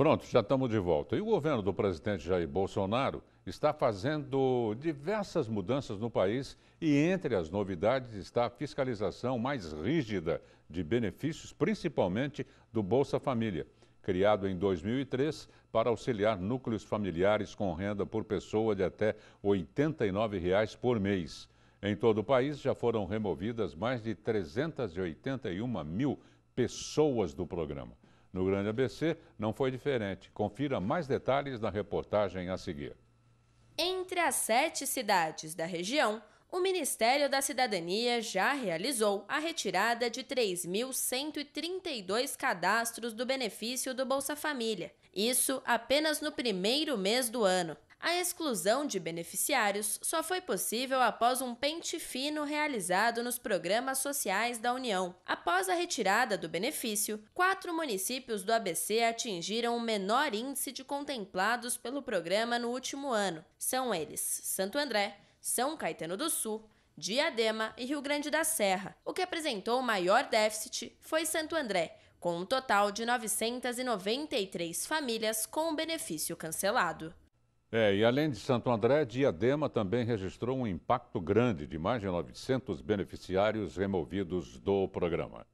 Pronto, já estamos de volta. E o governo do presidente Jair Bolsonaro está fazendo diversas mudanças no país e entre as novidades está a fiscalização mais rígida de benefícios, principalmente do Bolsa Família, criado em 2003 para auxiliar núcleos familiares com renda por pessoa de até R$ 89,00 por mês. Em todo o país já foram removidas mais de 381 mil pessoas do programa no Grande ABC não foi diferente. Confira mais detalhes na reportagem a seguir. Entre as sete cidades da região, o Ministério da Cidadania já realizou a retirada de 3.132 cadastros do benefício do Bolsa Família. Isso apenas no primeiro mês do ano. A exclusão de beneficiários só foi possível após um pente fino realizado nos programas sociais da União. Após a retirada do benefício, quatro municípios do ABC atingiram o menor índice de contemplados pelo programa no último ano. São eles Santo André, São Caetano do Sul, Diadema e Rio Grande da Serra. O que apresentou o maior déficit foi Santo André, com um total de 993 famílias com o benefício cancelado. É, e além de Santo André, Diadema também registrou um impacto grande de mais de 900 beneficiários removidos do programa.